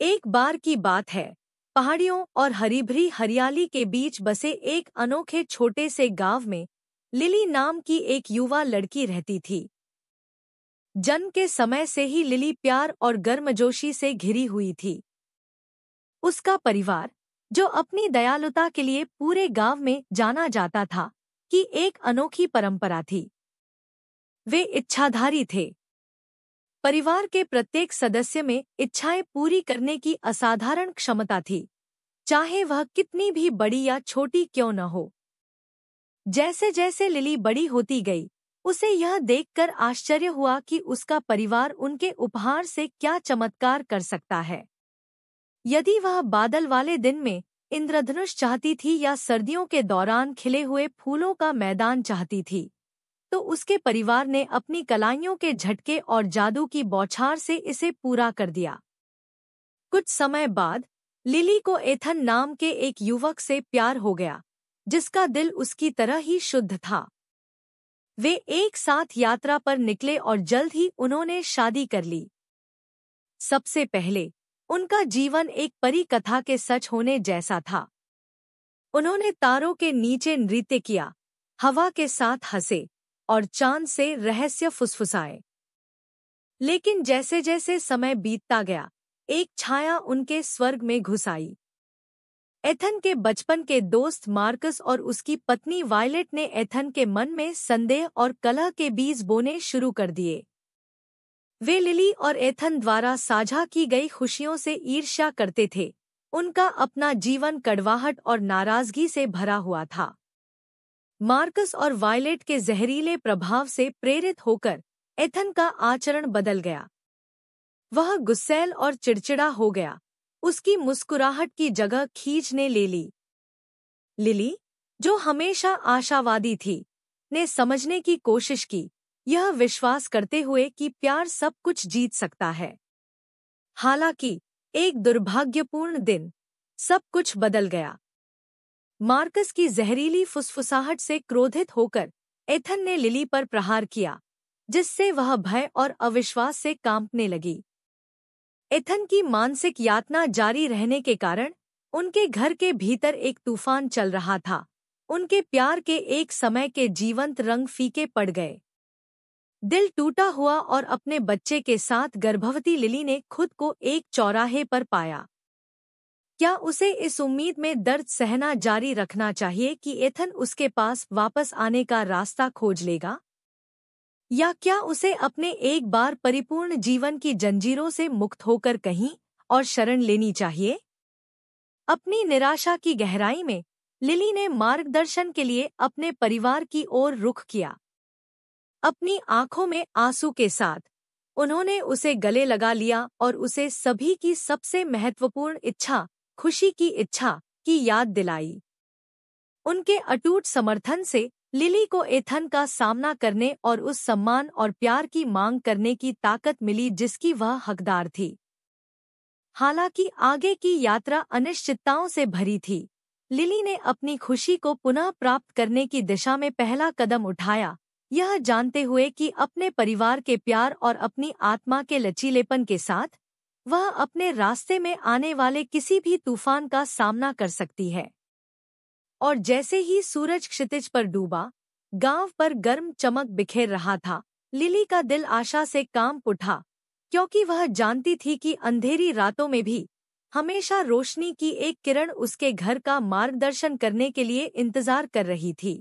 एक बार की बात है पहाड़ियों और हरीभरी हरियाली के बीच बसे एक अनोखे छोटे से गांव में लिली नाम की एक युवा लड़की रहती थी जन्म के समय से ही लिली प्यार और गर्मजोशी से घिरी हुई थी उसका परिवार जो अपनी दयालुता के लिए पूरे गांव में जाना जाता था कि एक अनोखी परंपरा थी वे इच्छाधारी थे परिवार के प्रत्येक सदस्य में इच्छाएं पूरी करने की असाधारण क्षमता थी चाहे वह कितनी भी बड़ी या छोटी क्यों न हो जैसे जैसे लिली बड़ी होती गई उसे यह देखकर आश्चर्य हुआ कि उसका परिवार उनके उपहार से क्या चमत्कार कर सकता है यदि वह बादल वाले दिन में इंद्रधनुष चाहती थी या सर्दियों के दौरान खिले हुए फूलों का मैदान चाहती थी तो उसके परिवार ने अपनी कलाइयों के झटके और जादू की बौछार से इसे पूरा कर दिया कुछ समय बाद लिली को एथन नाम के एक युवक से प्यार हो गया जिसका दिल उसकी तरह ही शुद्ध था वे एक साथ यात्रा पर निकले और जल्द ही उन्होंने शादी कर ली सबसे पहले उनका जीवन एक परी कथा के सच होने जैसा था उन्होंने तारों के नीचे नृत्य किया हवा के साथ हंसे और चांद से रहस्य फुसफुसाए लेकिन जैसे जैसे समय बीतता गया एक छाया उनके स्वर्ग में घुस आई एथन के बचपन के दोस्त मार्कस और उसकी पत्नी वायलेट ने एथन के मन में संदेह और कलह के बीज बोने शुरू कर दिए वे लिली और एथन द्वारा साझा की गई खुशियों से ईर्ष्या करते थे उनका अपना जीवन कड़वाहट और नाराजगी से भरा हुआ था मार्कस और वायलेट के जहरीले प्रभाव से प्रेरित होकर एथन का आचरण बदल गया वह गुस्सेल और चिड़चिड़ा हो गया उसकी मुस्कुराहट की जगह खींच ने ले ली लिली जो हमेशा आशावादी थी ने समझने की कोशिश की यह विश्वास करते हुए कि प्यार सब कुछ जीत सकता है हालांकि एक दुर्भाग्यपूर्ण दिन सब कुछ बदल गया मार्कस की जहरीली फुसफुसाहट से क्रोधित होकर एथन ने लिली पर प्रहार किया जिससे वह भय और अविश्वास से कांपने लगी एथन की मानसिक यातना जारी रहने के कारण उनके घर के भीतर एक तूफान चल रहा था उनके प्यार के एक समय के जीवंत रंग फीके पड़ गए दिल टूटा हुआ और अपने बच्चे के साथ गर्भवती लिली ने खुद को एक चौराहे पर पाया क्या उसे इस उम्मीद में दर्द सहना जारी रखना चाहिए कि एथन उसके पास वापस आने का रास्ता खोज लेगा या क्या उसे अपने एक बार परिपूर्ण जीवन की जंजीरों से मुक्त होकर कहीं और शरण लेनी चाहिए अपनी निराशा की गहराई में लिली ने मार्गदर्शन के लिए अपने परिवार की ओर रुख किया अपनी आंखों में आंसू के साथ उन्होंने उसे गले लगा लिया और उसे सभी की सबसे महत्वपूर्ण इच्छा खुशी की इच्छा की याद दिलाई उनके अटूट समर्थन से लिली को एथन का सामना करने और उस सम्मान और प्यार की मांग करने की ताकत मिली जिसकी वह हकदार थी हालांकि आगे की यात्रा अनिश्चितताओं से भरी थी लिली ने अपनी खुशी को पुनः प्राप्त करने की दिशा में पहला कदम उठाया यह जानते हुए कि अपने परिवार के प्यार और अपनी आत्मा के लचीलेपन के साथ वह अपने रास्ते में आने वाले किसी भी तूफान का सामना कर सकती है और जैसे ही सूरज क्षितिज पर डूबा गांव पर गर्म चमक बिखेर रहा था लिली का दिल आशा से काम उठा क्योंकि वह जानती थी कि अंधेरी रातों में भी हमेशा रोशनी की एक किरण उसके घर का मार्गदर्शन करने के लिए इंतजार कर रही थी